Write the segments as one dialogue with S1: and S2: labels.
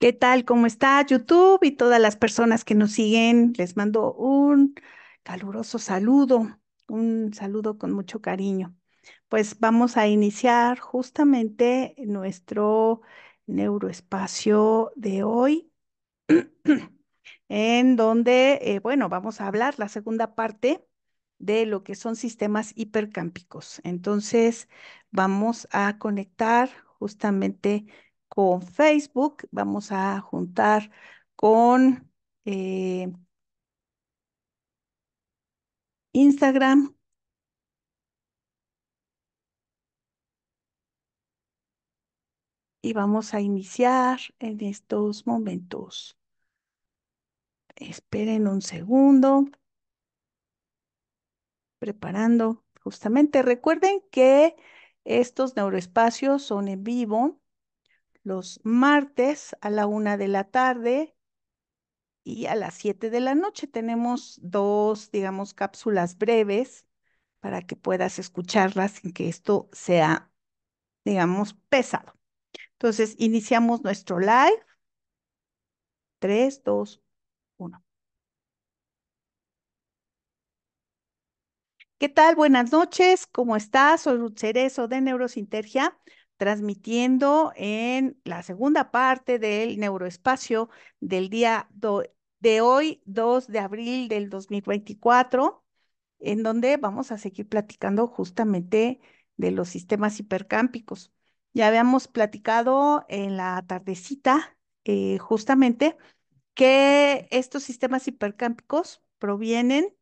S1: ¿Qué tal? ¿Cómo está YouTube y todas las personas que nos siguen? Les mando un caluroso saludo, un saludo con mucho cariño. Pues vamos a iniciar justamente nuestro neuroespacio de hoy, en donde, eh, bueno, vamos a hablar la segunda parte de lo que son sistemas hipercámpicos. Entonces, vamos a conectar justamente con Facebook, vamos a juntar con eh, Instagram. Y vamos a iniciar en estos momentos. Esperen un segundo. Preparando. Justamente recuerden que estos neuroespacios son en vivo los martes a la una de la tarde y a las siete de la noche. Tenemos dos, digamos, cápsulas breves para que puedas escucharlas sin que esto sea, digamos, pesado. Entonces, iniciamos nuestro live. Tres, dos, uno. ¿Qué tal? Buenas noches. ¿Cómo estás? Soy Ruth Cerezo de Neurosintergia transmitiendo en la segunda parte del neuroespacio del día de hoy, 2 de abril del 2024, en donde vamos a seguir platicando justamente de los sistemas hipercámpicos. Ya habíamos platicado en la tardecita eh, justamente que estos sistemas hipercámpicos provienen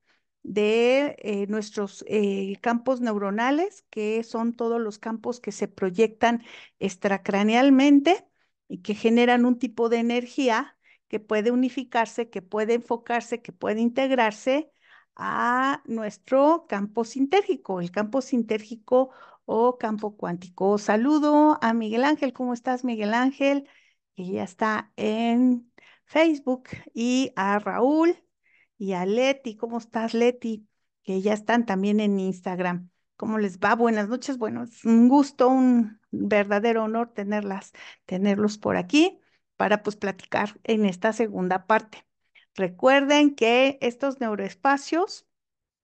S1: de eh, nuestros eh, campos neuronales, que son todos los campos que se proyectan extracranealmente y que generan un tipo de energía que puede unificarse, que puede enfocarse, que puede integrarse a nuestro campo sintérgico, el campo sintérgico o campo cuántico. Saludo a Miguel Ángel, ¿cómo estás Miguel Ángel? Que ya está en Facebook y a Raúl y a Leti. ¿Cómo estás, Leti? Que ya están también en Instagram. ¿Cómo les va? Buenas noches. Bueno, es un gusto, un verdadero honor tenerlas, tenerlos por aquí para pues platicar en esta segunda parte. Recuerden que estos neuroespacios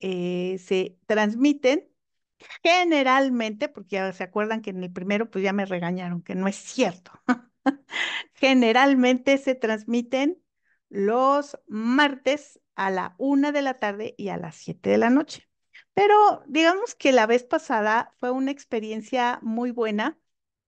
S1: eh, se transmiten generalmente, porque ya se acuerdan que en el primero pues ya me regañaron, que no es cierto. generalmente se transmiten los martes a la una de la tarde y a las siete de la noche. Pero digamos que la vez pasada fue una experiencia muy buena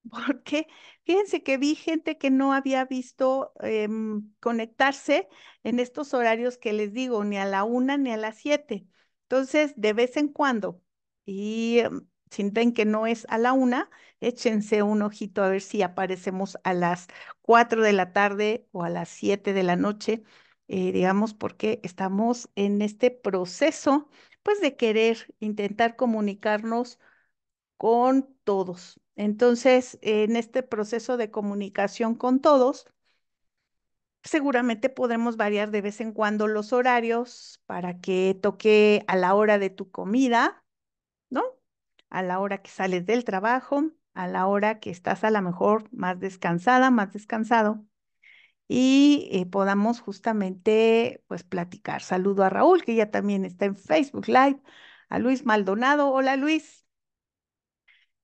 S1: porque fíjense que vi gente que no había visto em, conectarse en estos horarios que les digo, ni a la una ni a las siete. Entonces, de vez en cuando, y em, sienten que no es a la una, échense un ojito a ver si aparecemos a las cuatro de la tarde o a las siete de la noche eh, digamos, porque estamos en este proceso, pues, de querer intentar comunicarnos con todos. Entonces, en este proceso de comunicación con todos, seguramente podremos variar de vez en cuando los horarios para que toque a la hora de tu comida, ¿no? A la hora que sales del trabajo, a la hora que estás a lo mejor más descansada, más descansado y eh, podamos justamente pues platicar. Saludo a Raúl, que ya también está en Facebook Live, a Luis Maldonado. Hola Luis.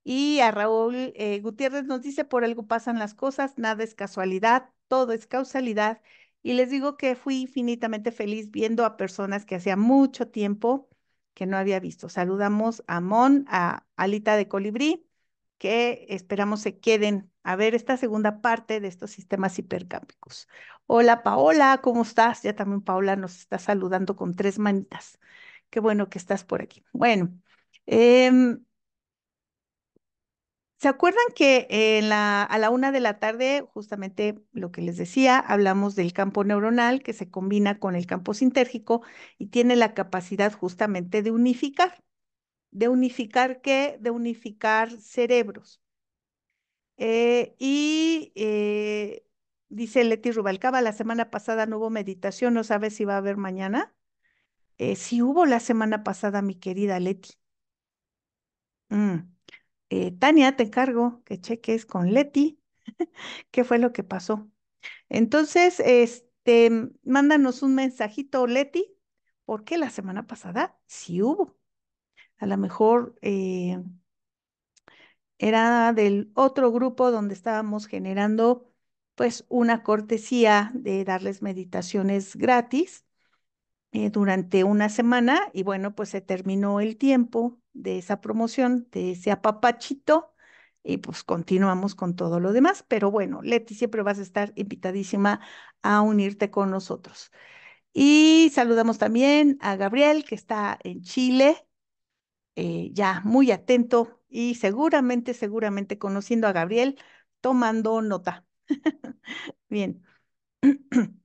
S1: Y a Raúl eh, Gutiérrez nos dice, por algo pasan las cosas, nada es casualidad, todo es causalidad. Y les digo que fui infinitamente feliz viendo a personas que hacía mucho tiempo que no había visto. Saludamos a Mon, a Alita de Colibrí, que esperamos se queden a ver esta segunda parte de estos sistemas hipercámpicos. Hola Paola, ¿cómo estás? Ya también Paola nos está saludando con tres manitas. Qué bueno que estás por aquí. Bueno, em, ¿se acuerdan que a la una de la tarde, justamente lo que les decía, hablamos del campo neuronal que se combina con el campo sintérgico y tiene la capacidad justamente de unificar? ¿De unificar qué? De unificar cerebros eh, y eh, dice Leti Rubalcaba, la semana pasada no hubo meditación, no sabes si va a haber mañana. si eh, sí hubo la semana pasada, mi querida Leti. Mm. Tania, te encargo que cheques con Leti qué fue lo que pasó. Entonces, este, mándanos un mensajito, Leti, porque la semana pasada sí hubo. A lo mejor eh, era del otro grupo donde estábamos generando pues una cortesía de darles meditaciones gratis eh, durante una semana y bueno, pues se terminó el tiempo de esa promoción, de ese apapachito y pues continuamos con todo lo demás, pero bueno, Leti, siempre vas a estar invitadísima a unirte con nosotros. Y saludamos también a Gabriel, que está en Chile, eh, ya muy atento y seguramente, seguramente conociendo a Gabriel, tomando nota. Bien.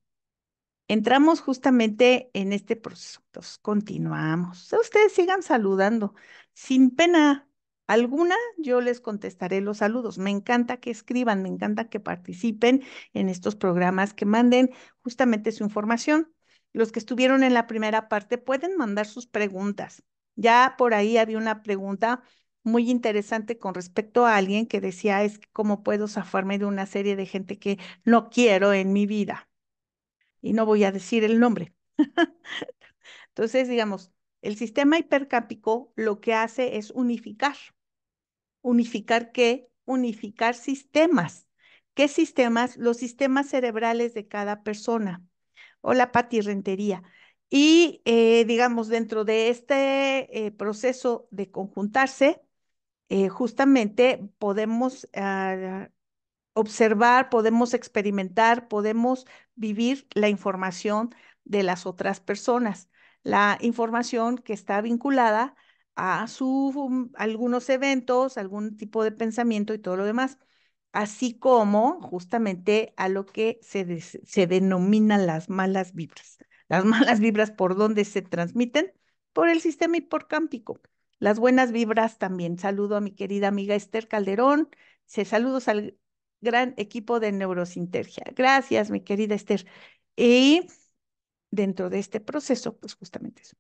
S1: Entramos justamente en este proceso. continuamos. Ustedes sigan saludando. Sin pena alguna, yo les contestaré los saludos. Me encanta que escriban, me encanta que participen en estos programas, que manden justamente su información. Los que estuvieron en la primera parte pueden mandar sus preguntas. Ya por ahí había una pregunta muy interesante con respecto a alguien que decía, es cómo puedo zafarme de una serie de gente que no quiero en mi vida. Y no voy a decir el nombre. Entonces, digamos, el sistema hipercápico lo que hace es unificar. ¿Unificar qué? Unificar sistemas. ¿Qué sistemas? Los sistemas cerebrales de cada persona. Hola, Pati Rentería. Y eh, digamos, dentro de este eh, proceso de conjuntarse, eh, justamente podemos ah, observar, podemos experimentar, podemos vivir la información de las otras personas, la información que está vinculada a, algunos eventos, algún tipo de pensamiento y todo lo demás, así como justamente a lo que se, se denominan las malas vibras. Las malas vibras por donde se transmiten, por el sistema hipocámpico las buenas vibras también. Saludo a mi querida amiga Esther Calderón. Se saludos al gran equipo de Neurosintergia. Gracias, mi querida Esther. Y dentro de este proceso, pues justamente eso.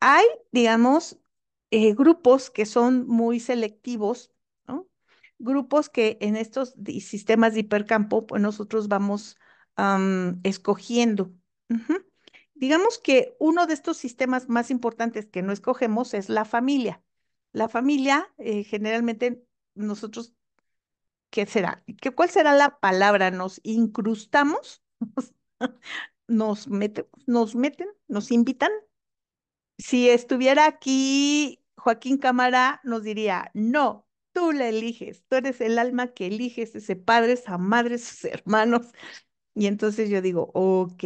S1: Hay, digamos, eh, grupos que son muy selectivos, ¿no? Grupos que en estos sistemas de hipercampo, pues nosotros vamos escogiendo. Digamos que uno de estos sistemas más importantes que no escogemos es la familia. La familia, eh, generalmente nosotros, ¿qué será? ¿Qué, ¿Cuál será la palabra? ¿Nos incrustamos? ¿Nos, meten, ¿Nos meten? ¿Nos invitan? Si estuviera aquí Joaquín Cámara, nos diría, no, tú la eliges, tú eres el alma que eliges ese padre, esa madre, sus hermanos. Y entonces yo digo, ok,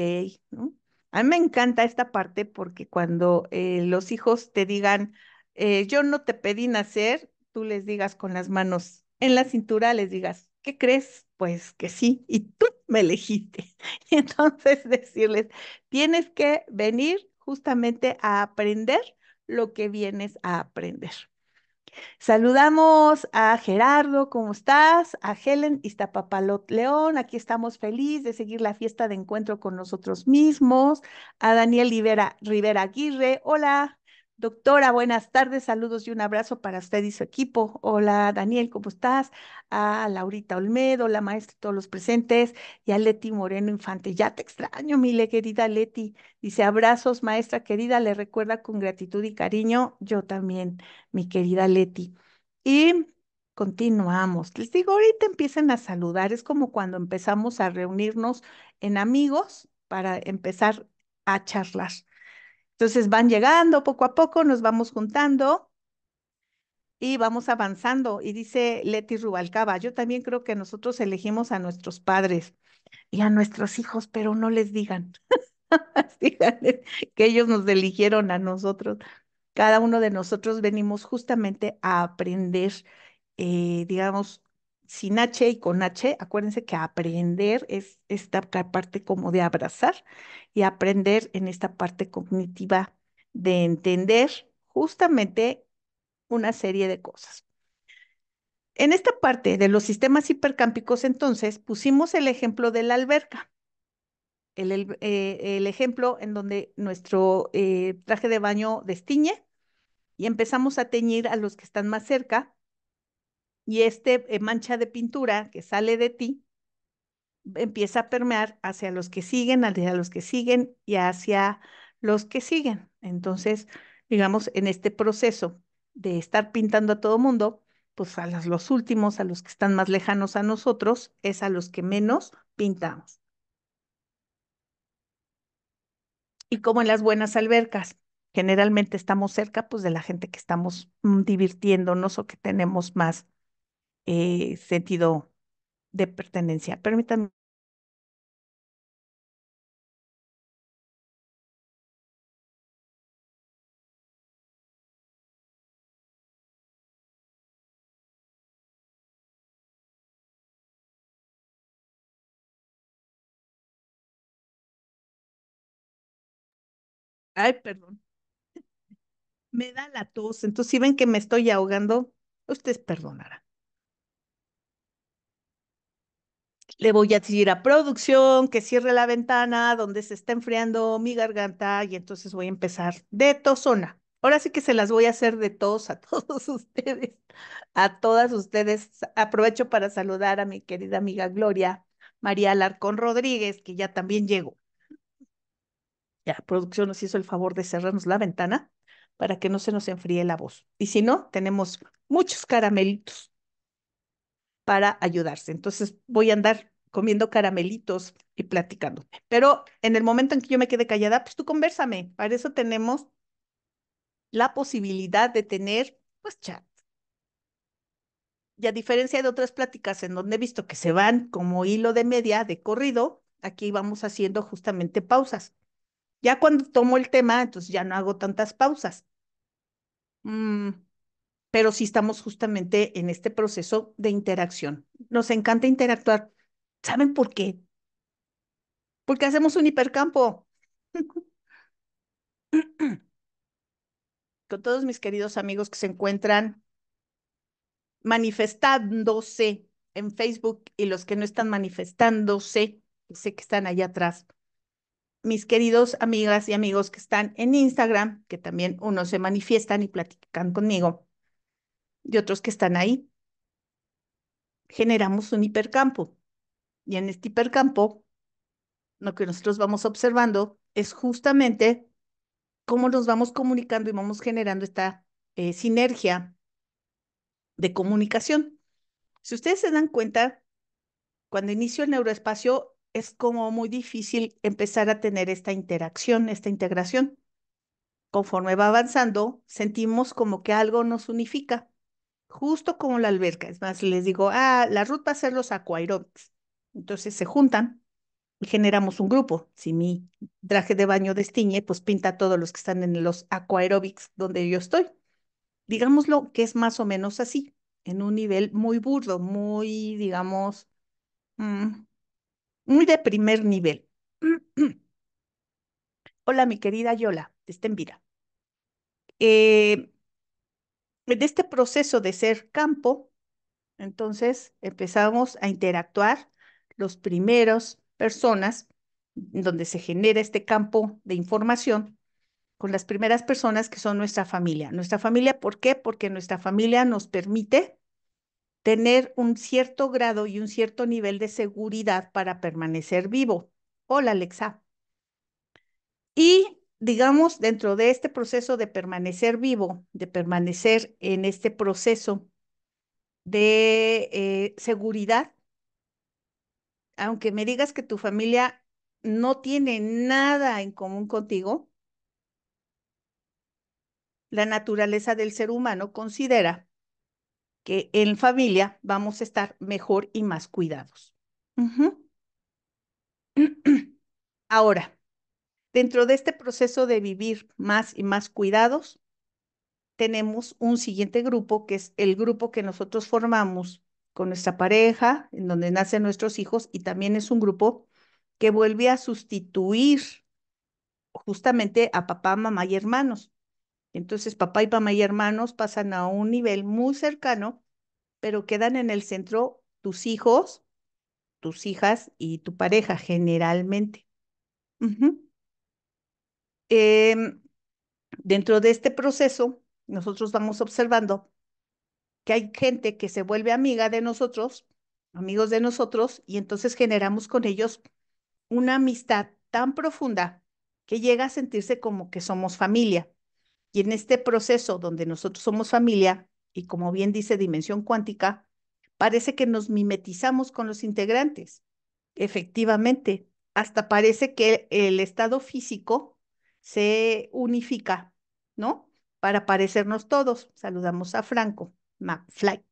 S1: ¿no? A mí me encanta esta parte porque cuando eh, los hijos te digan, eh, yo no te pedí nacer, tú les digas con las manos en la cintura, les digas, ¿qué crees? Pues que sí, y tú me elegiste. Y entonces decirles, tienes que venir justamente a aprender lo que vienes a aprender. Saludamos a Gerardo, ¿cómo estás? A Helen Iztapapalot León, aquí estamos felices de seguir la fiesta de encuentro con nosotros mismos. A Daniel Rivera, Rivera Aguirre, hola. Doctora, buenas tardes, saludos y un abrazo para usted y su equipo. Hola Daniel, ¿cómo estás? A ah, Laurita Olmedo, la maestra, todos los presentes, y a Leti Moreno Infante. Ya te extraño, mi querida Leti. Dice, abrazos, maestra querida, le recuerda con gratitud y cariño, yo también, mi querida Leti. Y continuamos. Les digo, ahorita empiecen a saludar, es como cuando empezamos a reunirnos en amigos para empezar a charlar. Entonces van llegando poco a poco, nos vamos juntando y vamos avanzando. Y dice Leti Rubalcaba, yo también creo que nosotros elegimos a nuestros padres y a nuestros hijos, pero no les digan, que ellos nos eligieron a nosotros. Cada uno de nosotros venimos justamente a aprender, eh, digamos, sin H y con H, acuérdense que aprender es esta parte como de abrazar y aprender en esta parte cognitiva de entender justamente una serie de cosas. En esta parte de los sistemas hipercámpicos, entonces, pusimos el ejemplo de la alberca. El, eh, ejemplo en donde nuestro eh, traje de baño destiñe y empezamos a teñir a los que están más cerca y este eh, mancha de pintura que sale de ti empieza a permear hacia los que siguen, hacia los que siguen y hacia los que siguen. Entonces, digamos, en este proceso de estar pintando a todo mundo, pues a los, los últimos, a los que están más lejanos a nosotros, es a los que menos pintamos. Y como en las buenas albercas, generalmente estamos cerca pues de la gente que estamos mm, divirtiéndonos o que tenemos más eh, sentido de pertenencia. Permítanme. Ay, perdón. Me da la tos. Entonces, si ven que me estoy ahogando, ustedes perdonarán. le voy a decir a producción que cierre la ventana donde se está enfriando mi garganta y entonces voy a empezar de tosona. Ahora sí que se las voy a hacer de todos a todos ustedes, a todas ustedes. Aprovecho para saludar a mi querida amiga Gloria María Alarcón Rodríguez, que ya también llegó. Ya, producción nos hizo el favor de cerrarnos la ventana para que no se nos enfríe la voz. Y si no, tenemos muchos caramelitos para ayudarse. Entonces voy a andar comiendo caramelitos y platicando. Pero en el momento en que yo me quede callada, pues tú conversame. Para eso tenemos la posibilidad de tener, pues, chat. Y a diferencia de otras pláticas en donde he visto que se van como hilo de media, de corrido, aquí vamos haciendo justamente pausas. Ya cuando tomo el tema, entonces ya no hago tantas pausas. Mm, pero sí estamos justamente en este proceso de interacción. Nos encanta interactuar. ¿Saben por qué? Porque hacemos un hipercampo. Con todos mis queridos amigos que se encuentran manifestándose en Facebook y los que no están manifestándose, sé que están allá atrás. Mis queridos amigas y amigos que están en Instagram, que también uno se manifiestan y platican conmigo y otros que están ahí. Generamos un hipercampo y en este hipercampo lo que nosotros vamos observando es justamente cómo nos vamos comunicando y vamos generando esta eh, sinergia de comunicación. Si ustedes se dan cuenta, cuando inicio el neuroespacio es como muy difícil empezar a tener esta interacción, esta integración. Conforme va avanzando, sentimos como que algo nos unifica justo como la alberca. Es más, les digo, ah, la ruta va a ser los acuairobics. Entonces se juntan y generamos un grupo. Si mi traje de baño destiñe, pues pinta a todos los que están en los acuairobics donde yo estoy. Digámoslo que es más o menos así, en un nivel muy burdo, muy, digamos, mm, muy de primer nivel. Hola, mi querida Yola, estén en vida. Eh, de este proceso de ser campo, entonces empezamos a interactuar los primeros personas mm, donde se genera este campo de información con las primeras personas que son nuestra familia. Nuestra familia, ¿por qué? Porque nuestra familia nos permite tener un cierto grado y un cierto nivel de seguridad para permanecer vivo. Hola, Alexa. Y digamos, dentro de este proceso de permanecer vivo, de permanecer en este proceso de eh, seguridad, aunque me digas que tu familia no tiene nada en común contigo, la naturaleza del ser humano considera que en familia vamos a estar mejor y más cuidados. Ahora, Dentro de este proceso de vivir más y más cuidados, tenemos un siguiente grupo, que es el grupo que nosotros formamos con nuestra pareja, en donde nacen nuestros hijos, y también es un grupo que vuelve a sustituir justamente a papá, mamá y hermanos. Entonces, papá y mamá y hermanos pasan a un nivel muy cercano, pero quedan en el centro tus hijos, tus hijas y tu pareja generalmente. Em, dentro de este proceso, nosotros vamos observando que hay gente que se vuelve amiga de nosotros, amigos de nosotros, y entonces generamos con ellos una amistad tan profunda que llega a sentirse como que somos familia. Y en este proceso donde nosotros somos familia, y como bien dice dimensión cuántica, parece que nos mimetizamos con los integrantes. Efectivamente, hasta parece que el estado físico se unifica, ¿no? Para parecernos todos. Saludamos a Franco McFly.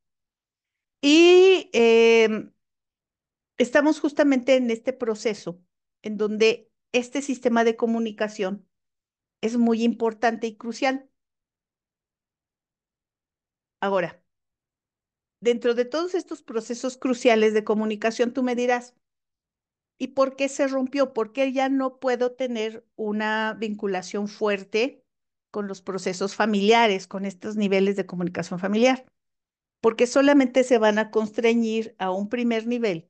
S1: Y em, estamos justamente en este proceso en donde este sistema de comunicación es muy importante y crucial. Ahora, dentro de todos estos procesos cruciales de comunicación, tú me dirás, ¿Y por qué se rompió? Porque ya no puedo tener una vinculación fuerte con los procesos familiares, con estos niveles de comunicación familiar, porque solamente se van a constreñir a un primer nivel,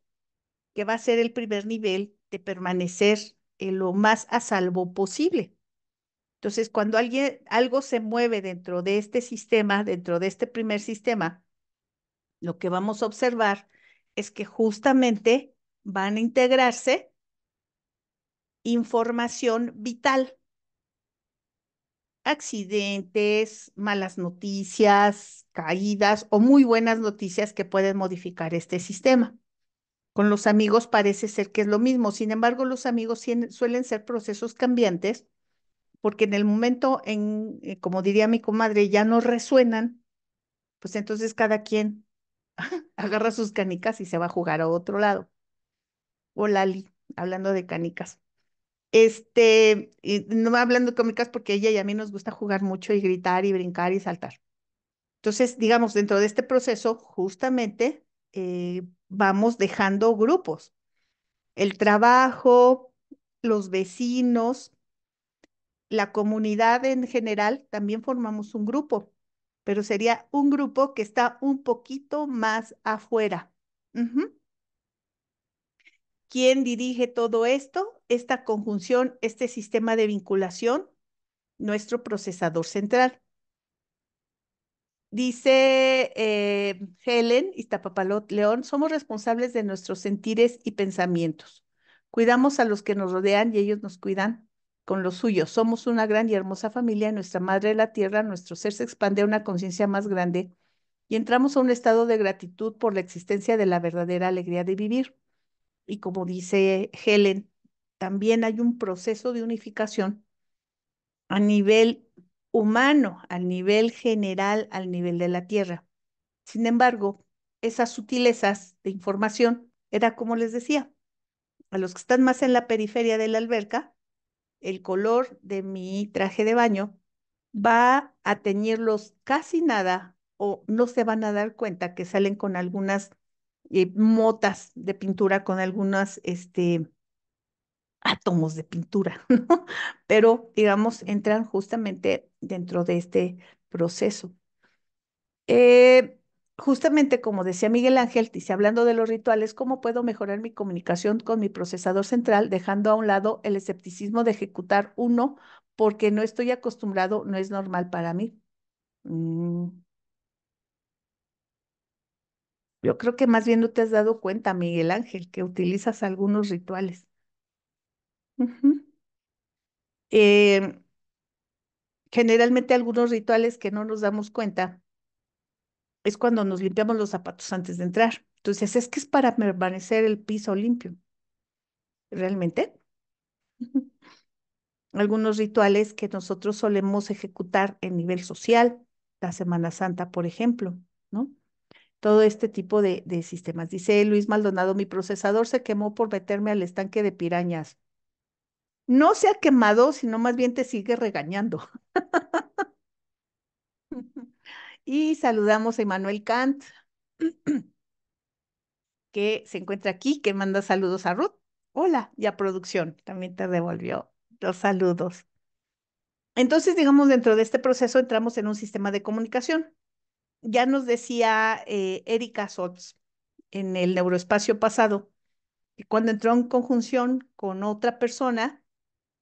S1: que va a ser el primer nivel de permanecer en eh, lo más a salvo posible. Entonces, cuando alguien, algo se mueve dentro de este sistema, dentro de este primer sistema, lo que vamos a observar es que justamente van a integrarse información vital. Accidentes, malas noticias, caídas o muy buenas noticias que pueden modificar este sistema. Con los amigos parece ser que es lo mismo, sin embargo los amigos suelen ser procesos cambiantes porque en el momento en, eh, como diría mi comadre, ya no resuenan, pues entonces cada quien agarra sus canicas y se va a jugar a otro lado o Lali, hablando de canicas. Este, y no hablando de canicas porque ella y a mí nos gusta jugar mucho y gritar y brincar y saltar. Entonces, digamos, dentro de este proceso, justamente eh, vamos dejando grupos. El trabajo, los vecinos, la comunidad en general, también formamos un grupo, pero sería un grupo que está un poquito más afuera quién dirige todo esto, esta conjunción, este sistema de vinculación, nuestro procesador central. Dice eh, Helen y Tapapalot León, somos responsables de nuestros sentires y pensamientos. Cuidamos a los que nos rodean y ellos nos cuidan con los suyos. Somos una gran y hermosa familia, nuestra madre de la tierra, nuestro ser se expande a una conciencia más grande y entramos a un estado de gratitud por la existencia de la verdadera alegría de vivir y como dice Helen, también hay un proceso de unificación a nivel humano, a nivel general, al nivel de la Tierra. Sin embargo, esas sutilezas de información era como les decía, a los que están más en la periferia de la alberca, el color de mi traje de baño va a teñirlos casi nada o no se van a dar cuenta que salen con algunas y eh, motas de pintura con algunos este, átomos de pintura, Pero, digamos, entran justamente dentro de este proceso. Eh, justamente como decía Miguel Ángel, dice, hablando de los rituales, ¿cómo puedo mejorar mi comunicación con mi procesador central, dejando a un lado el escepticismo de ejecutar uno porque no estoy acostumbrado, no es normal para mí? Mm, yo creo que más bien no te has dado cuenta, Miguel Ángel, que utilizas algunos rituales. Em, generalmente algunos rituales que no nos damos cuenta es cuando nos limpiamos los zapatos antes de entrar. Entonces, es que es para permanecer el piso limpio. ¿Realmente? Algunos rituales que nosotros solemos ejecutar en nivel social, la Semana Santa, por ejemplo, ¿no? todo este tipo de, sistemas. Dice Luis Maldonado, mi procesador se quemó por meterme al estanque de pirañas. No se ha quemado, sino más bien te sigue regañando. y saludamos a Emanuel Kant, que se encuentra aquí, que manda saludos a Ruth. Hola, y a producción, también te devolvió los saludos. Entonces, digamos, dentro de este proceso entramos en un sistema de comunicación ya nos decía eh, Erika Sotts en el neuroespacio pasado, que cuando entró en conjunción con otra persona,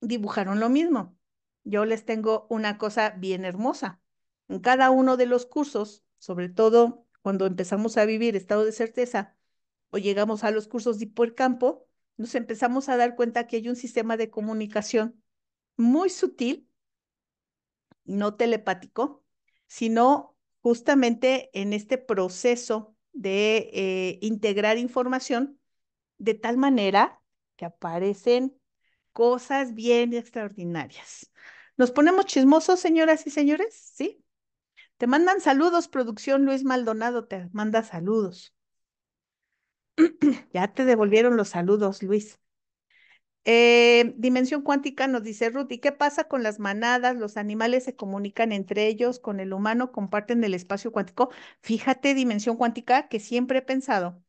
S1: dibujaron lo mismo. Yo les tengo una cosa bien hermosa. En cada uno de los cursos, sobre todo cuando empezamos a vivir estado de certeza o llegamos a los cursos de campo, nos empezamos a dar cuenta que hay un sistema de comunicación muy sutil, no telepático, sino justamente en este proceso de eh, integrar información de tal manera que aparecen cosas bien extraordinarias. ¿Nos ponemos chismosos, señoras y señores? ¿Sí? Te mandan saludos, producción Luis Maldonado te manda saludos. ya te devolvieron los saludos, Luis. Eh, dimensión cuántica nos dice Ruth, ¿y qué pasa con las manadas? Los animales se comunican entre ellos, con el humano comparten el espacio cuántico. Fíjate, dimensión cuántica, que siempre he pensado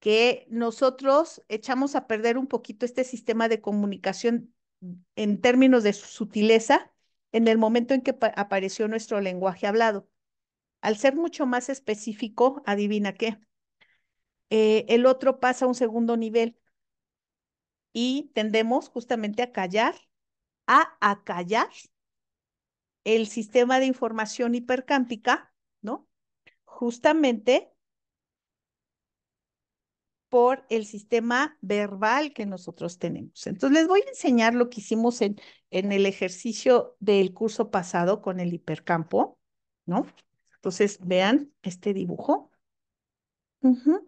S1: que nosotros echamos a perder un poquito este sistema de comunicación en términos de sutileza en el momento en que apareció nuestro lenguaje hablado. Al ser mucho más específico, adivina qué. Eh, el otro pasa a un segundo nivel y tendemos justamente a callar, a acallar el sistema de información hipercámpica, ¿no? Justamente por el sistema verbal que nosotros tenemos. Entonces, les voy a enseñar lo que hicimos en, en el ejercicio del curso pasado con el hipercampo, ¿no? Entonces, vean este dibujo. Ajá.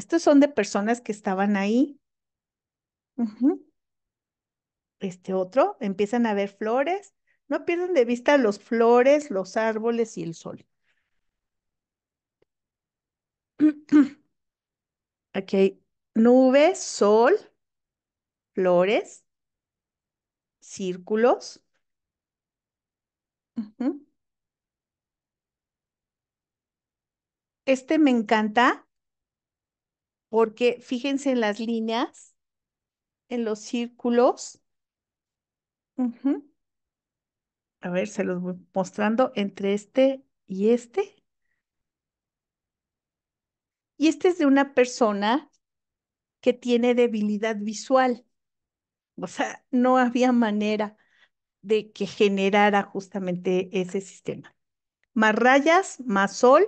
S1: Estos son de personas que estaban ahí. Este otro, empiezan a ver flores. No pierden de vista los flores, los árboles y el sol. Aquí hay nubes, sol, flores, círculos. Este me encanta porque fíjense en las líneas, en los círculos. A ver, se los voy mostrando entre este y este. Y este es de una persona que tiene debilidad visual. O sea, no había manera de que generara justamente ese sistema. Más rayas, más sol,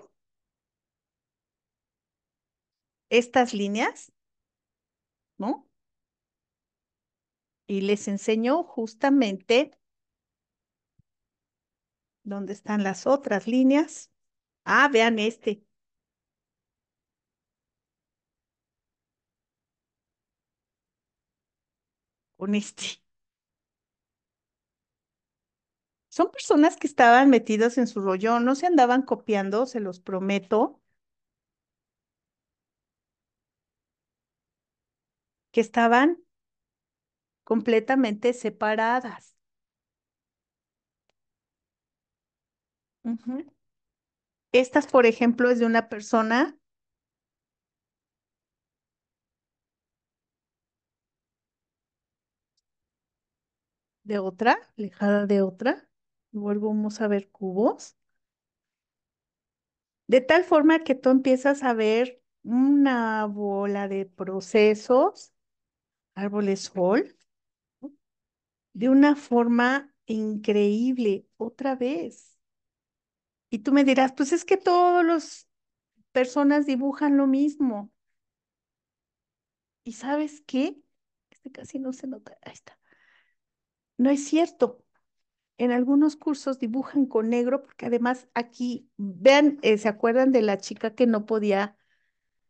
S1: estas líneas, ¿no? Y les enseño justamente dónde están las otras líneas. Ah, vean este. Con este. Son personas que estaban metidas en su rollo, no se andaban copiando, se los prometo. estaban completamente separadas. Estas, por ejemplo, es de una persona de otra, alejada de otra. Volvemos a ver cubos. De tal forma que tú empiezas a ver una bola de procesos árboles sol de una forma increíble otra vez. Y tú me dirás, pues es que todos las personas dibujan lo mismo. ¿Y sabes qué? Este casi no se nota. Ahí está. No es cierto. En algunos cursos dibujan con negro porque además aquí, vean, eh, ¿se acuerdan de la chica que no podía,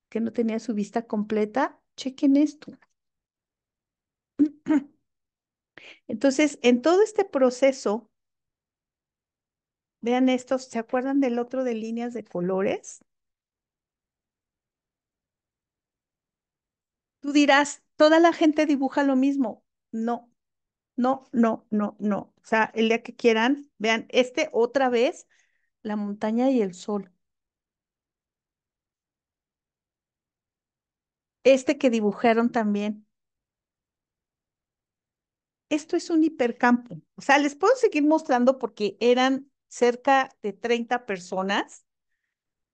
S1: que no tenía su vista completa? Chequen esto. Entonces, en todo este proceso, vean estos, ¿se acuerdan del otro de líneas de colores? Tú dirás, toda la gente dibuja lo mismo. No, no, no, no, no. O sea, el día que quieran, vean este otra vez, la montaña y el sol. Este que dibujaron también, esto es un hipercampo. O sea, les puedo seguir mostrando porque eran cerca de 30 personas,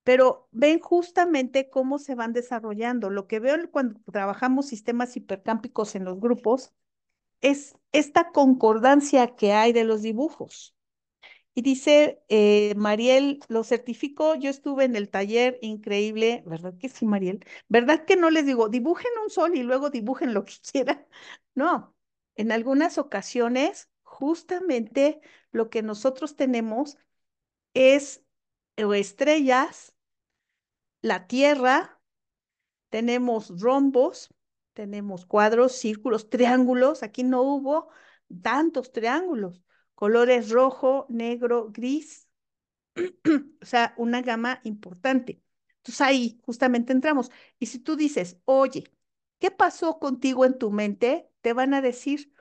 S1: pero ven justamente cómo se van desarrollando. Lo que veo cuando trabajamos sistemas hipercámpicos en los grupos es esta concordancia que hay de los dibujos. Y dice eh, Mariel, lo certificó, yo estuve en el taller increíble, ¿verdad que sí, Mariel? ¿Verdad que no les digo, dibujen un sol y luego dibujen lo que quieran? No, en algunas ocasiones, justamente lo que nosotros tenemos es estrellas, la Tierra, tenemos rombos, tenemos cuadros, círculos, triángulos. Aquí no hubo tantos triángulos, colores rojo, negro, gris, o sea, una gama importante. Entonces ahí justamente entramos. Y si tú dices, oye, ¿qué pasó contigo en tu mente? Te van a decir,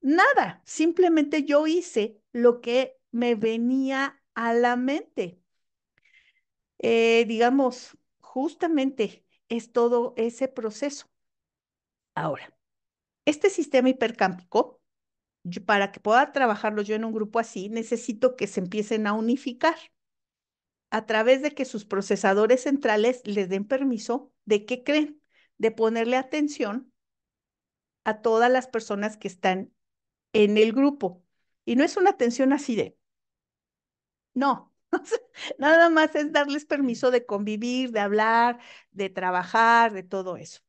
S1: nada, simplemente yo hice lo que me venía a la mente. Eh, digamos, justamente es todo ese proceso. Ahora, este sistema hipercámpico, para que pueda trabajarlo yo en un grupo así, necesito que se empiecen a unificar a través de que sus procesadores centrales les den permiso de qué creen de ponerle atención a todas las personas que están en el grupo. Y no es una atención así de, no, nada más es darles permiso de convivir, de hablar, de trabajar, de todo eso.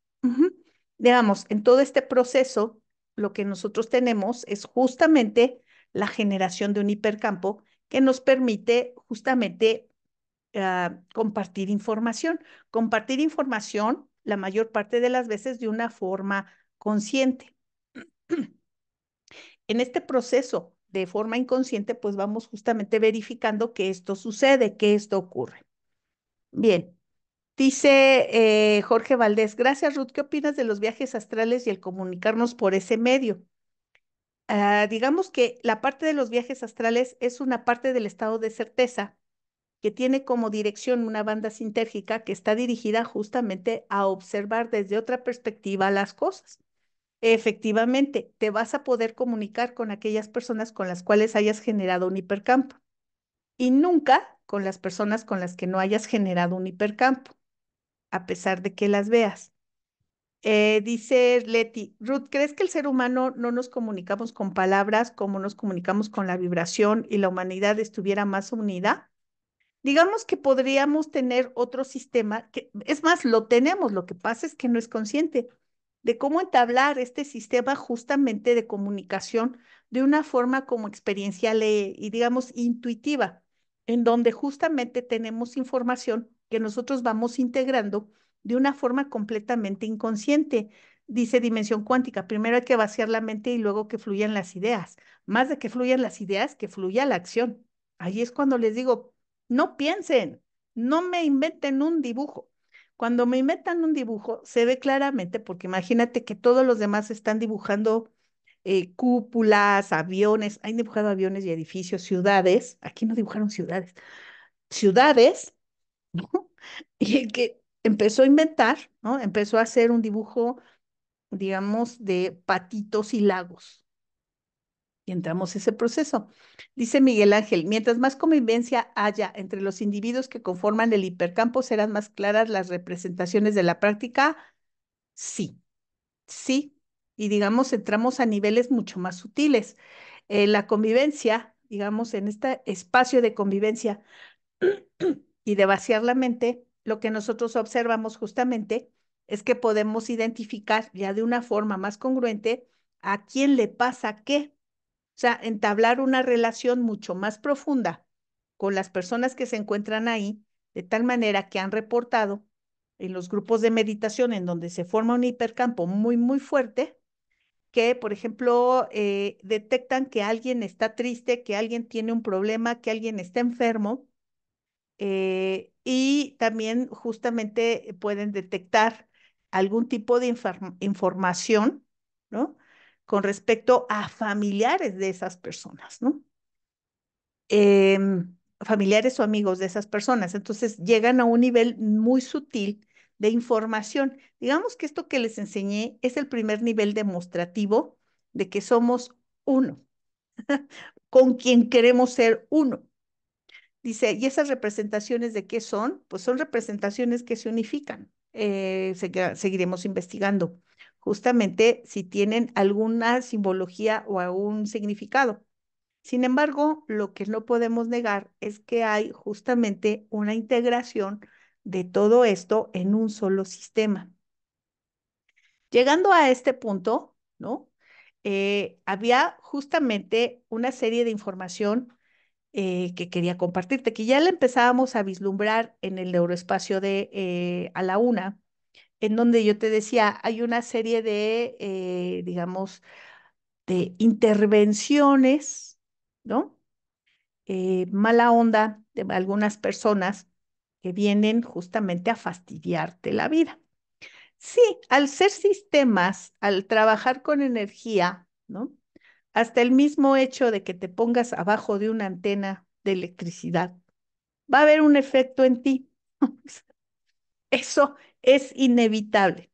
S1: Digamos, en todo este proceso, lo que nosotros tenemos es justamente la generación de un hipercampo que nos permite justamente ah, compartir información, compartir información la mayor parte de las veces de una forma consciente. En este proceso de forma inconsciente, pues vamos justamente verificando que esto sucede, que esto ocurre. Bien, dice eh, Jorge Valdés, gracias Ruth, ¿qué opinas de los viajes astrales y el comunicarnos por ese medio? Ah, digamos que la parte de los viajes astrales es una parte del estado de certeza que tiene como dirección una banda sintérgica que está dirigida justamente a observar desde otra perspectiva las cosas. Efectivamente, te vas a poder comunicar con aquellas personas con las cuales hayas generado un hipercampo y nunca con las personas con las que no hayas generado un hipercampo, a pesar de que las veas. Eh, dice Leti, Ruth, ¿crees que el ser humano no nos comunicamos con palabras como nos comunicamos con la vibración y la humanidad estuviera más unida? digamos que podríamos tener otro sistema, que es más, lo tenemos, lo que pasa es que no es consciente de cómo entablar este sistema justamente de comunicación de una forma como experiencial eh, y digamos intuitiva, en donde justamente tenemos información que nosotros vamos integrando de una forma completamente inconsciente. Dice dimensión cuántica, primero hay que vaciar la mente y luego que fluyan las ideas. Más de que fluyan las ideas, que fluya la acción. Ahí es cuando les digo, no piensen, no me inventen un dibujo. Cuando me inventan un dibujo, se ve claramente, porque imagínate que todos los demás están dibujando eh, cúpulas, aviones, han dibujado aviones y edificios, ciudades, aquí no dibujaron ciudades, ciudades, ¿no? Y el que empezó a inventar, ¿no? Empezó a hacer un dibujo, digamos, de patitos y lagos, y entramos ese proceso. Dice Miguel Ángel, mientras más convivencia haya entre los individuos que conforman el hipercampo, serán más claras las representaciones de la práctica. Sí, sí. Y digamos, entramos a niveles mucho más sutiles. Eh, la convivencia, digamos, en este espacio de convivencia y de vaciar la mente, lo que nosotros observamos justamente es que podemos identificar ya de una forma más congruente a quién le pasa qué sea, entablar una relación mucho más profunda con las personas que se encuentran ahí, de tal manera que han reportado en los grupos de meditación en donde se forma un hipercampo muy, muy fuerte, que, por ejemplo, eh, detectan que alguien está triste, que alguien tiene un problema, que alguien está enfermo, eh, y también justamente pueden detectar algún tipo de información, ¿no? con respecto a familiares de esas personas, ¿no? Em, familiares o amigos de esas personas. Entonces llegan a un nivel muy sutil de información. Digamos que esto que les enseñé es el primer nivel demostrativo de que somos uno, con quien queremos ser uno. Dice, ¿y esas representaciones de qué son? Pues son representaciones que se unifican. Eh, seguiremos investigando justamente si tienen alguna simbología o algún significado. Sin embargo, lo que no podemos negar es que hay justamente una integración de todo esto en un solo sistema. Llegando a este punto, ¿no? Eh, había justamente una serie de información eh, que quería compartirte, que ya la empezábamos a vislumbrar en el neuroespacio de eh, a la una, en donde yo te decía, hay una serie de, eh, digamos, de intervenciones, ¿no? Eh, mala onda de algunas personas que vienen justamente a fastidiarte la vida. Sí, al ser sistemas, al trabajar con energía, ¿no? Hasta el mismo hecho de que te pongas abajo de una antena de electricidad, va a haber un efecto en ti. Eso es inevitable.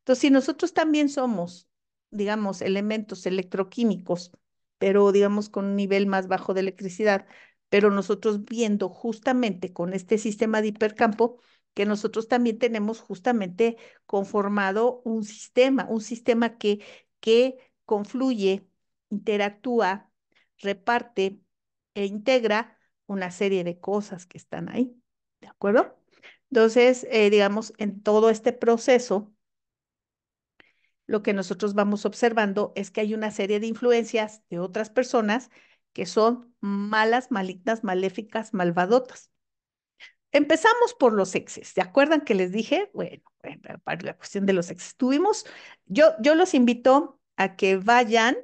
S1: Entonces, si nosotros también somos, digamos, elementos electroquímicos, pero digamos con un nivel más bajo de electricidad, pero nosotros viendo justamente con este sistema de hipercampo que nosotros también tenemos justamente conformado un sistema, un sistema que, que confluye, interactúa, reparte e integra una serie de cosas que están ahí. ¿De acuerdo? Entonces, eh, digamos, en todo este proceso, lo que nosotros vamos observando es que hay una serie de influencias de otras personas que son malas, malignas, maléficas, malvadotas. Empezamos por los exes. ¿Se acuerdan que les dije? Bueno, para la cuestión de los exes. Tuvimos, yo, yo los invito a que vayan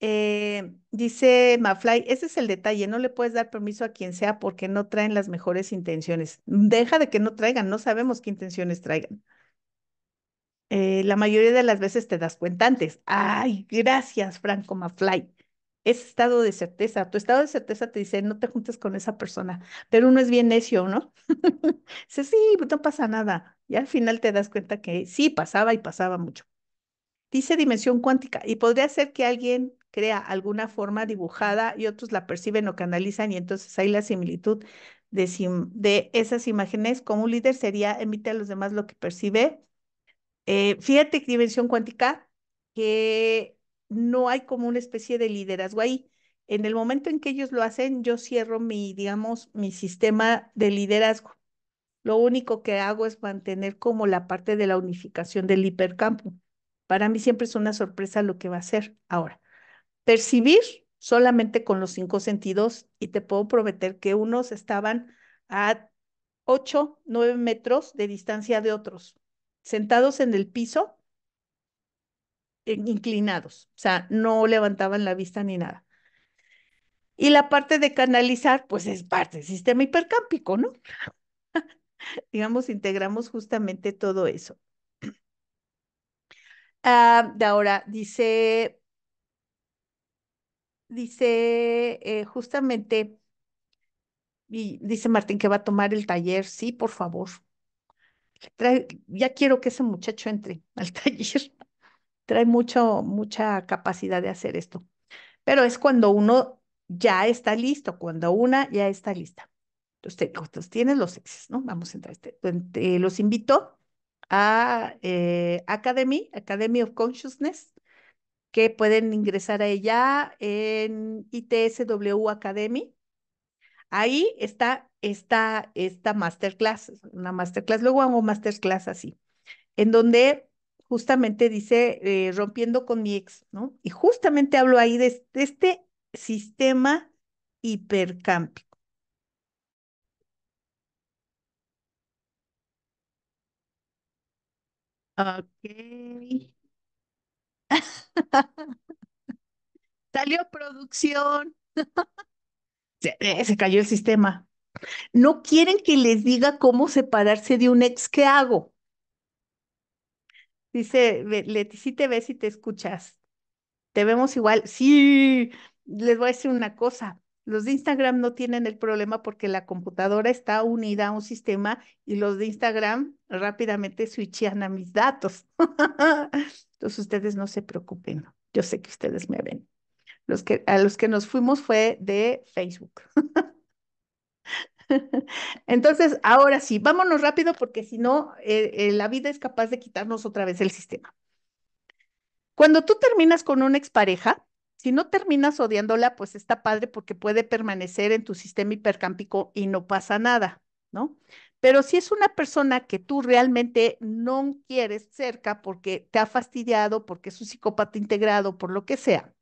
S1: eh, dice Mafly, ese es el detalle, no le puedes dar permiso a quien sea porque no traen las mejores intenciones. Deja de que no traigan, no sabemos qué intenciones traigan. Eh, la mayoría de las veces te das cuenta antes. Ay, gracias, Franco Mafly. Es estado de certeza. Tu estado de certeza te dice, no te juntes con esa persona. Pero uno es bien necio, ¿no? dice, sí, pues, no pasa nada. Y al final te das cuenta que sí, pasaba y pasaba mucho. Dice dimensión cuántica. Y podría ser que alguien crea alguna forma dibujada y otros la perciben o canalizan y entonces hay la similitud de, esas imágenes. Como un líder sería, emite a los demás lo que percibe. Eh, fíjate, dimensión cuántica, que no hay como una especie de liderazgo ahí. En el momento en que ellos lo hacen, yo cierro mi, digamos, mi sistema de liderazgo. Lo único que hago es mantener como la parte de la unificación del hipercampo. Para mí siempre es una sorpresa lo que va a ser ahora percibir solamente con los cinco sentidos y te puedo prometer que unos estaban a ocho, nueve metros de distancia de otros, sentados en el piso, inclinados, o sea, no levantaban la vista ni nada. Y la parte de canalizar, pues es parte del sistema hipercámpico, ¿no? Digamos, integramos justamente todo eso. Ah, de ahora dice dice eh, justamente, y dice Martín que va a tomar el taller, sí, por favor. ya quiero que ese muchacho entre al taller. Trae mucho, mucha capacidad de hacer esto. Pero es cuando uno ya está listo, cuando una ya está lista. Entonces, ustedes tienes los sexes, ¿no? Vamos a entrar. Este, los invito a eh, Academy, Academy of Consciousness, que pueden ingresar a ella en ITSW Academy. Ahí está esta, esta masterclass, una masterclass, luego hago masterclass así, en donde justamente dice eh, rompiendo con mi ex, ¿no? Y justamente hablo ahí de, de este sistema hipercámpico. Ok. Salió producción. Eh, se, cayó el sistema. No quieren que les diga cómo separarse de un ex que hago. Dice, Leti, si te ves y te escuchas. ¿Te vemos igual? Sí, les voy a decir una cosa. Los de Instagram no tienen el problema porque la computadora está unida a un sistema y los de Instagram rápidamente switchean a mis datos. Entonces ustedes no se preocupen. Yo sé que ustedes me ven. Los que, a los que nos fuimos fue de Facebook. Entonces, ahora sí, vámonos rápido porque si no, eh, eh, la vida es capaz de quitarnos otra vez el sistema. Cuando tú terminas con una expareja, si no terminas odiándola, pues está padre porque puede permanecer en tu sistema hipercámpico y no pasa nada, ¿no? Pero si es una persona que tú realmente no quieres cerca porque te ha fastidiado, porque es un psicópata integrado, por lo que sea,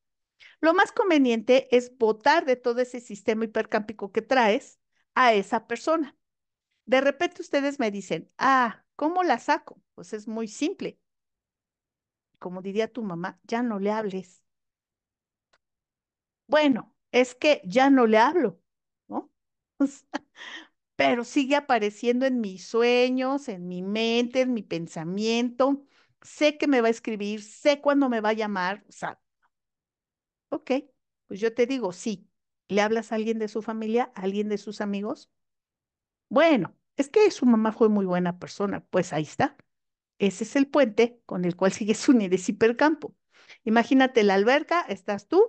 S1: lo más conveniente es botar de todo ese sistema hipercámpico que traes a esa persona. De repente ustedes me dicen, ah, ¿cómo la saco? Pues es muy simple. Como diría tu mamá, ya no le hables bueno, es que ya no le hablo, ¿no? pero sigue apareciendo en mis sueños, en mi mente, en mi pensamiento. Sé que me va a escribir, sé cuándo me va a llamar, o sea, ok, pues yo te digo, sí, ¿le hablas a alguien de su familia, a alguien de sus amigos? Bueno, es que su mamá fue muy buena persona, pues ahí está. Ese es el puente con el cual sigues unir ese hipercampo. Imagínate la alberca, estás tú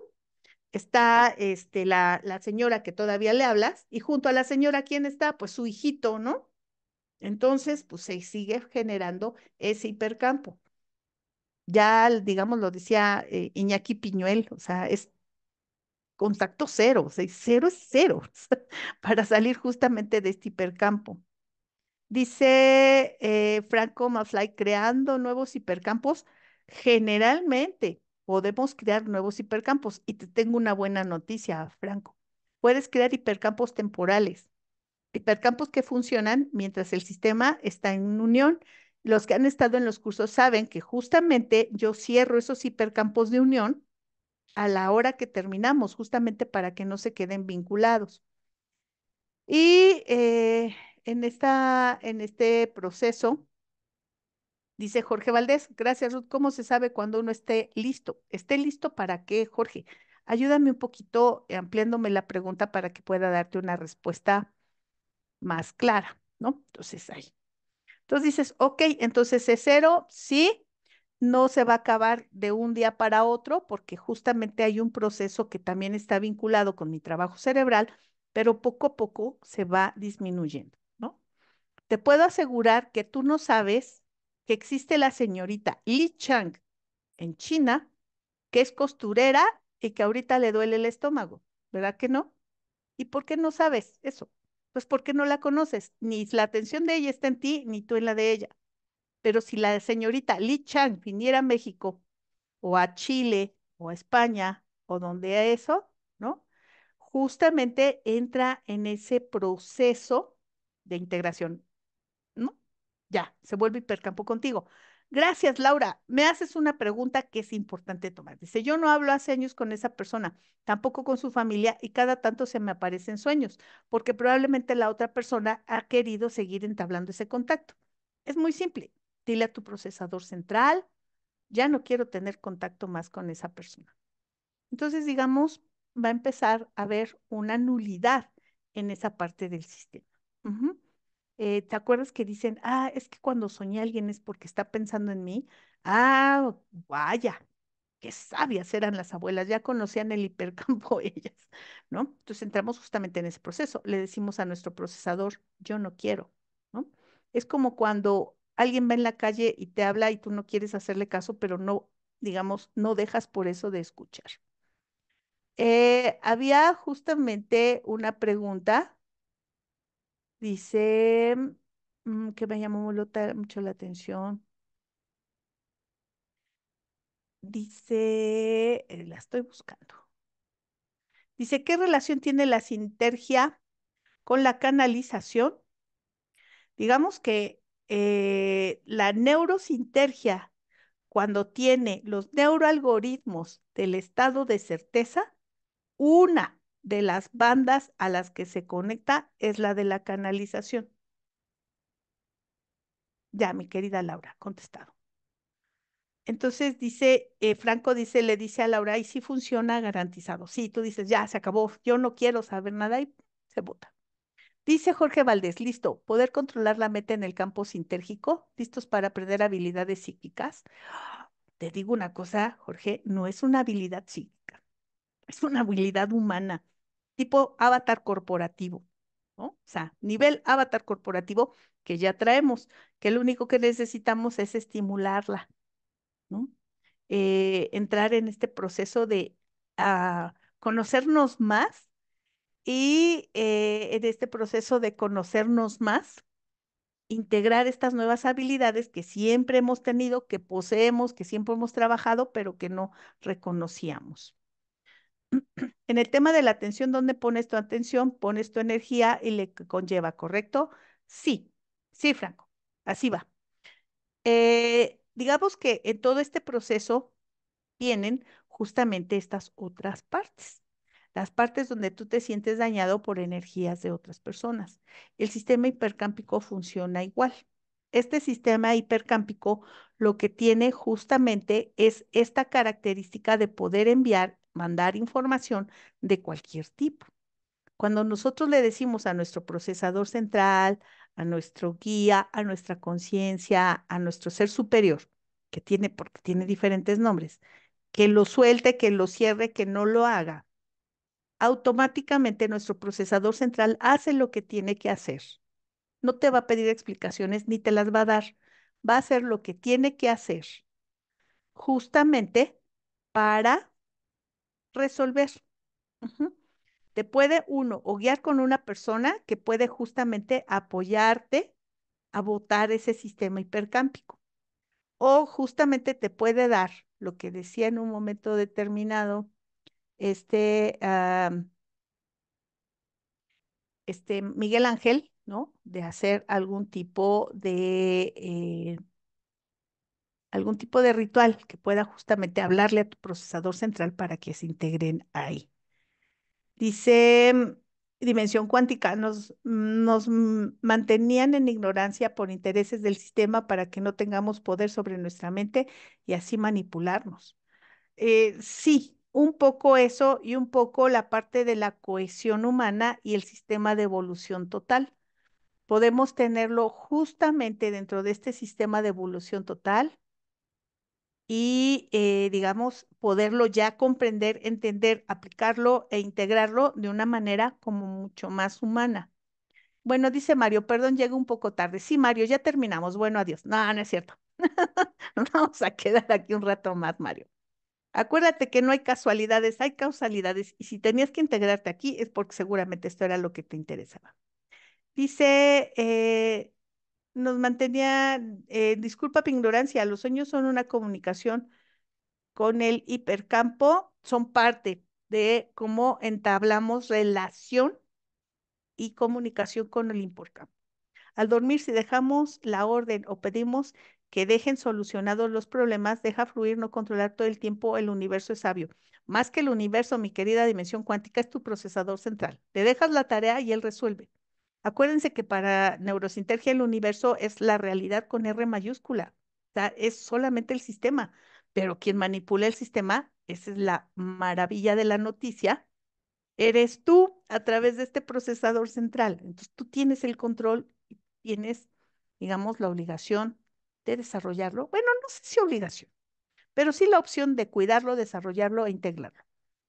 S1: está este, la, la señora que todavía le hablas, y junto a la señora, ¿quién está? Pues su hijito, ¿no? Entonces, pues se sigue generando ese hipercampo. Ya, digamos, lo decía eh, Iñaki Piñuel, o sea, es contacto cero, cero es cero, para salir justamente de este hipercampo. Dice eh, Franco Mafly, creando nuevos hipercampos, generalmente podemos crear nuevos hipercampos. Y te tengo una buena noticia, Franco. Puedes crear hipercampos temporales, hipercampos que funcionan mientras el sistema está en unión. Los que han estado en los cursos saben que justamente yo cierro esos hipercampos de unión a la hora que terminamos, justamente para que no se queden vinculados. Y eh, en, esta, en este proceso, Dice Jorge Valdés, gracias Ruth, ¿cómo se sabe cuando uno esté listo? ¿Esté listo para qué, Jorge? Ayúdame un poquito eh, ampliándome la pregunta para que pueda darte una respuesta más clara, ¿no? Entonces ahí. Entonces dices, ok, entonces es cero, sí, no se va a acabar de un día para otro porque justamente hay un proceso que también está vinculado con mi trabajo cerebral, pero poco a poco se va disminuyendo, ¿no? Te puedo asegurar que tú no sabes que existe la señorita Li Chang en China, que es costurera y que ahorita le duele el estómago, ¿verdad que no? ¿Y por qué no sabes eso? Pues porque no la conoces, ni la atención de ella está en ti, ni tú en la de ella. Pero si la señorita Li Chang viniera a México o a Chile o a España o donde a eso, ¿no? Justamente entra en ese proceso de integración. Ya, se vuelve hipercampo contigo. Gracias, Laura. Me haces una pregunta que es importante tomar. Dice, yo no hablo hace años con esa persona, tampoco con su familia y cada tanto se me aparecen sueños, porque probablemente la otra persona ha querido seguir entablando ese contacto. Es muy simple. Dile a tu procesador central, ya no quiero tener contacto más con esa persona. Entonces, digamos, va a empezar a haber una nulidad en esa parte del sistema. Eh, ¿Te acuerdas que dicen, ah, es que cuando soñé a alguien es porque está pensando en mí? Ah, vaya, qué sabias eran las abuelas, ya conocían el hipercampo ellas, ¿no? Entonces entramos justamente en ese proceso, le decimos a nuestro procesador, yo no quiero, ¿no? Es como cuando alguien va en la calle y te habla y tú no quieres hacerle caso, pero no, digamos, no dejas por eso de escuchar. Eh, había justamente una pregunta Dice mm, que me llamó mucho la atención. Dice, eh, la estoy buscando. Dice, ¿qué relación tiene la sinergia con la canalización? Digamos que eh, la neurosintergia, cuando tiene los neuroalgoritmos del estado de certeza, una de las bandas a las que se conecta es la de la canalización. Ya, mi querida Laura, contestado. Entonces dice, eh, Franco dice, le dice a Laura, y si funciona, garantizado. Sí, tú dices, ya, se acabó, yo no quiero saber nada y se vota. Dice Jorge Valdés, listo, poder controlar la meta en el campo sintérgico, listos para perder habilidades psíquicas. ¡Ah! Te digo una cosa, Jorge, no es una habilidad psíquica, es una habilidad humana tipo avatar corporativo, ¿no? O sea, nivel avatar corporativo que ya traemos, que lo único que necesitamos es estimularla, ¿no? Eh, entrar en este proceso de ah, conocernos más y eh, en este proceso de conocernos más, integrar estas nuevas habilidades que siempre hemos tenido, que poseemos, que siempre hemos trabajado, pero que no reconocíamos. En el tema de la atención, ¿dónde pones tu atención? Pones tu energía y le conlleva, ¿correcto? Sí, sí, Franco, así va. Eh, digamos que en todo este proceso tienen justamente estas otras partes, las partes donde tú te sientes dañado por energías de otras personas. El sistema hipercámpico funciona igual. Este sistema hipercámpico lo que tiene justamente es esta característica de poder enviar mandar información de cualquier tipo. Cuando nosotros le decimos a nuestro procesador central, a nuestro guía, a nuestra conciencia, a nuestro ser superior, que tiene, porque tiene diferentes nombres, que lo suelte, que lo cierre, que no lo haga, automáticamente nuestro procesador central hace lo que tiene que hacer. No te va a pedir explicaciones ni te las va a dar. Va a hacer lo que tiene que hacer justamente para resolver. Te puede uno o guiar con una persona que puede justamente apoyarte a votar ese sistema hipercámpico. O justamente te puede dar lo que decía en un momento determinado este, este Miguel Ángel, ¿no? De hacer algún tipo de eh, algún tipo de ritual que pueda justamente hablarle a tu procesador central para que se integren ahí. Dice, mm, dimensión cuántica, nos, mm, nos mm, mantenían en ignorancia por intereses del sistema para que no tengamos poder sobre nuestra mente y así manipularnos. Eh, sí, un poco eso y un poco la parte de la cohesión humana y el sistema de evolución total podemos tenerlo justamente dentro de este sistema de evolución total y, eh, digamos, poderlo ya comprender, entender, aplicarlo e integrarlo de una manera como mucho más humana. Bueno, dice Mario, perdón, llego un poco tarde. Sí, Mario, ya terminamos. Bueno, adiós. No, no es cierto. no vamos a quedar aquí un rato más, Mario. Acuérdate que no hay casualidades, hay causalidades. Y si tenías que integrarte aquí es porque seguramente esto era lo que te interesaba. Dice eh, nos mantenía, eh, disculpa ignorancia, los sueños son una comunicación con el hipercampo, son parte de cómo entablamos relación y comunicación con el hipercampo. Al dormir, si dejamos la orden o pedimos que dejen solucionados los problemas, deja fluir, no controlar todo el tiempo, el universo es sabio. Más que el universo, mi querida dimensión cuántica, es tu procesador central. Te dejas la tarea y él resuelve. Acuérdense que para neurosintergia el universo es la realidad con R mayúscula. O es solamente el sistema, pero quien manipula el sistema, esa es la maravilla de la noticia, eres tú a través de este procesador central. Entonces tú tienes el control y tienes, digamos, la obligación de desarrollarlo. Bueno, no sé si obligación, pero sí la opción de cuidarlo, desarrollarlo e integrarlo.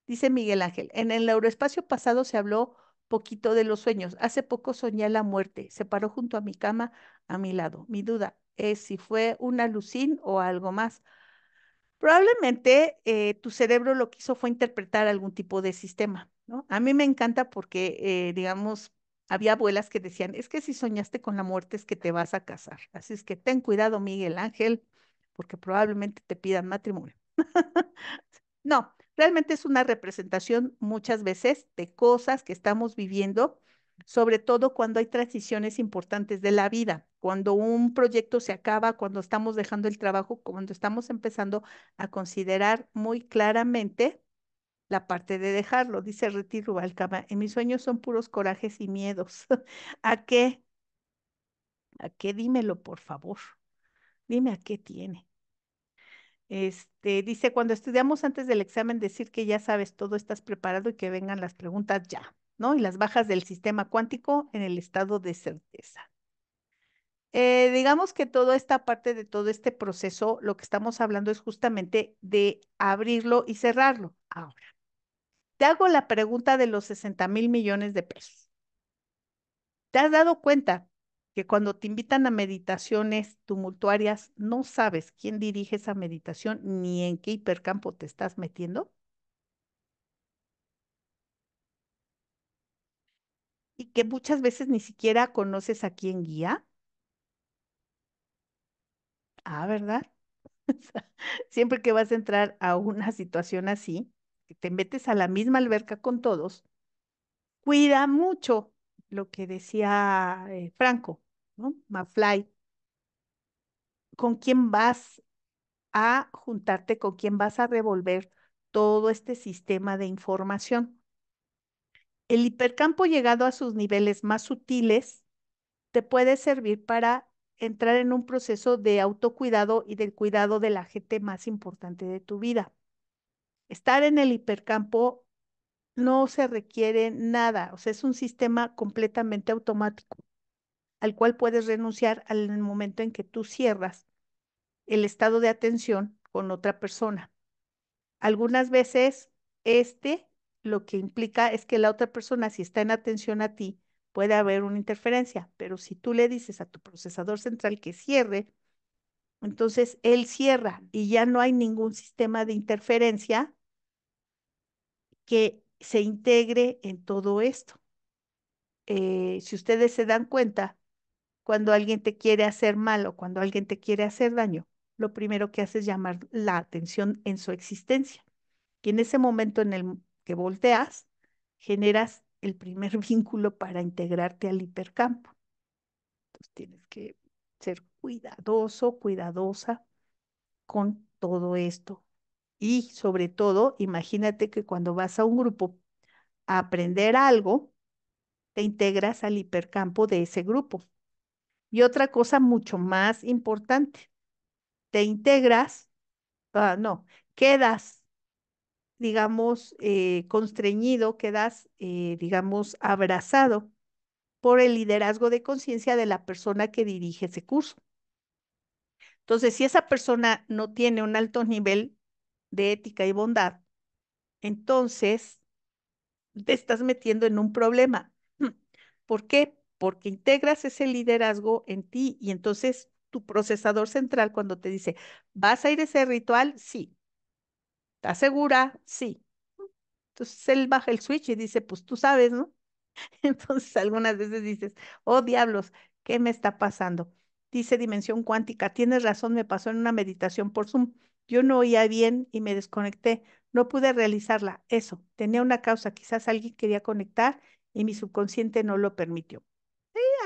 S1: Dice Miguel Ángel, en el neuroespacio pasado se habló poquito de los sueños. Hace poco soñé la muerte. Se paró junto a mi cama, a mi lado. Mi duda es si fue una alucín o algo más. Probablemente eh, tu cerebro lo que hizo fue interpretar algún tipo de sistema, ¿no? A mí me encanta porque, eh, digamos, había abuelas que decían, es que si soñaste con la muerte es que te vas a casar. Así es que ten cuidado, Miguel Ángel, porque probablemente te pidan matrimonio. no, Realmente es una representación muchas veces de cosas que estamos viviendo, sobre todo cuando hay transiciones importantes de la vida, cuando un proyecto se acaba, cuando estamos dejando el trabajo, cuando estamos empezando a considerar muy claramente la parte de dejarlo, dice Reti Rubalcaba, en mis sueños son puros corajes y miedos. ¿A qué? ¿A qué? Dímelo, por favor. Dime a qué tiene. Este, dice, cuando estudiamos antes del examen, decir que ya sabes todo, estás preparado y que vengan las preguntas ya, ¿no? Y las bajas del sistema cuántico en el estado de certeza. Eh, digamos que toda esta parte de todo este proceso, lo que estamos hablando es justamente de abrirlo y cerrarlo. Ahora, te hago la pregunta de los 60 mil millones de pesos. ¿Te has dado cuenta que cuando te invitan a meditaciones tumultuarias, no sabes quién dirige esa meditación ni en qué hipercampo te estás metiendo? Y que muchas veces ni siquiera conoces a quién guía. Ah, ¿verdad? Siempre que vas a entrar a una situación así, que te metes a la misma alberca con todos, cuida mucho lo que decía eh, Franco, ¿no? con quién vas a juntarte, con quién vas a revolver todo este sistema de información. El hipercampo llegado a sus niveles más sutiles te puede servir para entrar en un proceso de autocuidado y del cuidado de la gente más importante de tu vida. Estar en el hipercampo no se requiere nada, o sea, es un sistema completamente automático al cual puedes renunciar al momento en que tú cierras el estado de atención con otra persona. Algunas veces este lo que implica es que la otra persona, si está en atención a ti, puede haber una interferencia, pero si tú le dices a tu procesador central que cierre, entonces él cierra y ya no hay ningún sistema de interferencia que se integre en todo esto. Eh, si ustedes se dan cuenta, cuando alguien te quiere hacer mal o cuando alguien te quiere hacer daño, lo primero que hace es llamar la atención en su existencia. Y en ese momento en el que volteas, generas el primer vínculo para integrarte al hipercampo. Entonces tienes que ser cuidadoso, cuidadosa con todo esto. Y sobre todo, imagínate que cuando vas a un grupo a aprender algo, te integras al hipercampo de ese grupo. Y otra cosa mucho más importante, te integras, ah, no, quedas, digamos, eh, constreñido, quedas, eh, digamos, abrazado por el liderazgo de conciencia de la persona que dirige ese curso. Entonces, si esa persona no tiene un alto nivel de ética y bondad, entonces te estás metiendo en un problema. ¿Por qué? porque integras ese liderazgo en ti y entonces tu procesador central cuando te dice, ¿vas a ir a ese ritual? Sí. ¿Estás segura? Sí. Entonces él baja el switch y dice, pues tú sabes, ¿no? Entonces algunas veces dices, oh diablos, ¿qué me está pasando? Dice Dimensión Cuántica, tienes razón, me pasó en una meditación por Zoom. Yo no oía bien y me desconecté. No pude realizarla. Eso, tenía una causa. Quizás alguien quería conectar y mi subconsciente no lo permitió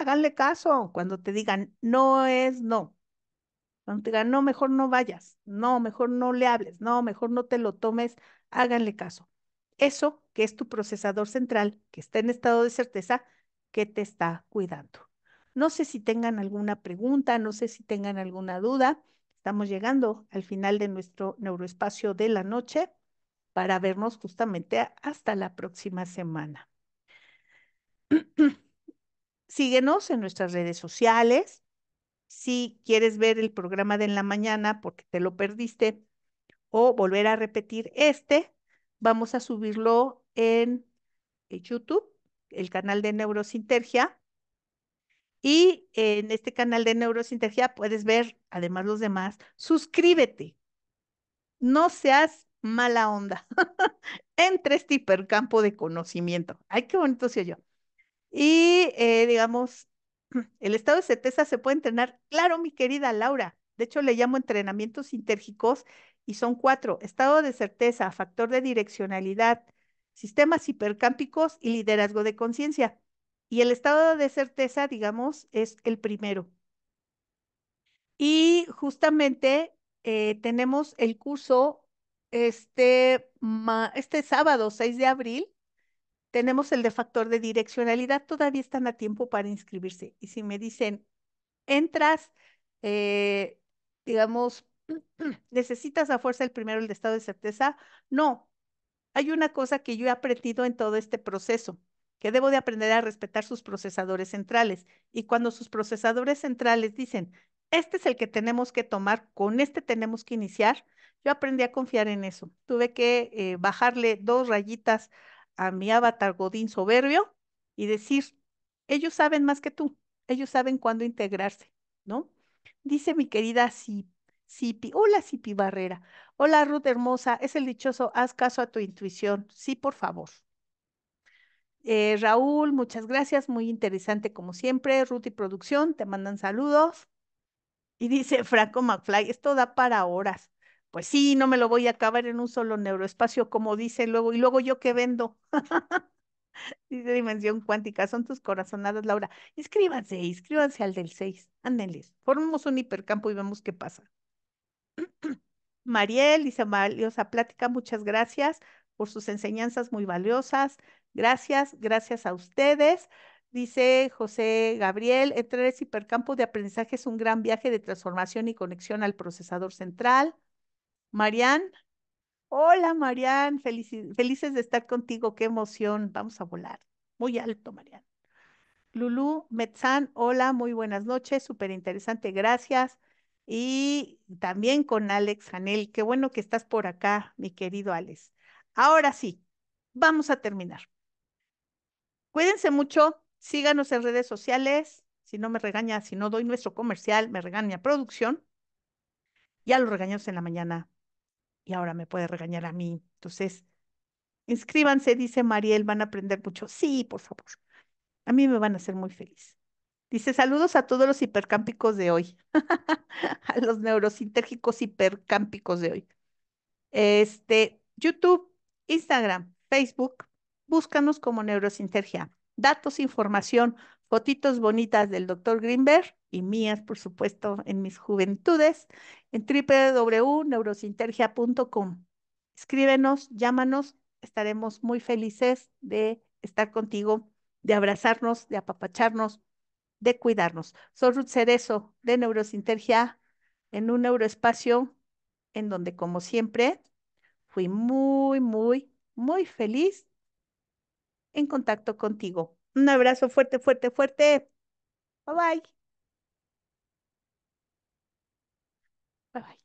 S1: háganle caso cuando te digan no es no. Cuando te digan no, mejor no vayas, no, mejor no le hables, no, mejor no te lo tomes, háganle caso. Eso que es tu procesador central, que está en estado de certeza, que te está cuidando. No sé si tengan alguna pregunta, no sé si tengan alguna duda. Estamos llegando al final de nuestro neuroespacio de la noche para vernos justamente hasta la próxima semana. síguenos en nuestras redes sociales. Si quieres ver el programa de en la mañana porque te lo perdiste o volver a repetir este, vamos a subirlo en eh, YouTube, el canal de Neurosintergia. Y en este canal de Neurosintergia puedes ver, además los demás, suscríbete. No seas mala onda. entre este hipercampo de conocimiento. Ay, qué bonito soy yo. Y eh, digamos, el estado de certeza se puede entrenar. Claro, mi querida Laura. De hecho, le llamo entrenamientos sintérgicos y son cuatro. Estado de certeza, factor de direccionalidad, sistemas hipercámpicos y liderazgo de conciencia. Y el estado de certeza, digamos, es el primero. Y justamente eh, tenemos el curso este, este sábado 6 de abril tenemos el de factor de direccionalidad, todavía están a tiempo para inscribirse. Y si me dicen, entras, eh, digamos, necesitas a fuerza el primero, el de estado de certeza, no. Hay una cosa que yo he aprendido en todo este proceso, que debo de aprender a respetar sus procesadores centrales. Y cuando sus procesadores centrales dicen, este es el que tenemos que tomar, con este tenemos que iniciar, yo aprendí a confiar en eso. Tuve que eh, bajarle dos rayitas a mi avatar Godín soberbio y decir, ellos saben más que tú, ellos saben cuándo integrarse, ¿no? Dice mi querida Sipi, hola Sipi Barrera, hola Ruth hermosa, es el dichoso, haz caso a tu intuición, sí, por favor. Eh, Raúl, muchas gracias, muy interesante como siempre. Ruth y Producción, te mandan saludos. Y dice Franco McFly, esto da para horas pues sí, no me lo voy a acabar en un solo neuroespacio, como dice luego, y luego yo qué vendo. dice dimensión cuántica, son tus corazonadas, Laura. Inscríbanse, inscríbanse al del 6, ándenles, formemos un hipercampo y vemos qué pasa. Mariel, dice valiosa plática, muchas gracias por sus enseñanzas muy valiosas. Gracias, gracias a ustedes. Dice José Gabriel, entrar ese hipercampo de aprendizaje es un gran viaje de transformación y conexión al procesador central. Marian. Hola, Marian. felices de estar contigo. Qué emoción. Vamos a volar. Muy alto, Marian. Lulu Metzán. Hola, muy buenas noches. Súper interesante. Gracias. Y también con Alex Janel. Qué bueno que estás por acá, mi querido Alex. Ahora sí, vamos a terminar. Cuídense mucho. Síganos en redes sociales. Si no me regaña, si no doy nuestro comercial, me regaña producción. Ya lo regañamos en la mañana y ahora me puede regañar a mí. Entonces, inscríbanse, dice Mariel, van a aprender mucho. Sí, por favor. A mí me van a hacer muy feliz. Dice, saludos a todos los hipercámpicos de hoy, a los neurosintérgicos hipercámpicos de hoy. Este, YouTube, Instagram, Facebook, búscanos como Neurosintergia. Datos, información, fotitos bonitas del doctor Greenberg y mías, por supuesto, en mis juventudes, en www.neurosintergia.com. Escríbenos, llámanos, estaremos muy felices de estar contigo, de abrazarnos, de apapacharnos, de cuidarnos. Soy Ruth Cerezo de Neurosintergia en un neuroespacio en donde, como siempre, fui muy, muy, muy feliz en contacto contigo. Un abrazo fuerte, fuerte, fuerte. Bye bye. Bye bye.